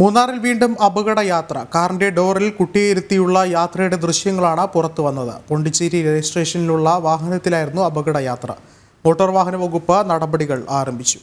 മൂന്നാറിൽ വീണ്ടും യാത്ര കാറിന്റെ ഡോറിൽ കുട്ടിയിരുത്തിയുള്ള യാത്രയുടെ ദൃശ്യങ്ങളാണ് പുറത്തു വന്നത് പോണ്ടിച്ചേരി രജിസ്ട്രേഷനിലുള്ള വാഹനത്തിലായിരുന്നു യാത്ര മോട്ടോർ വാഹന വകുപ്പ് നടപടികൾ ആരംഭിച്ചു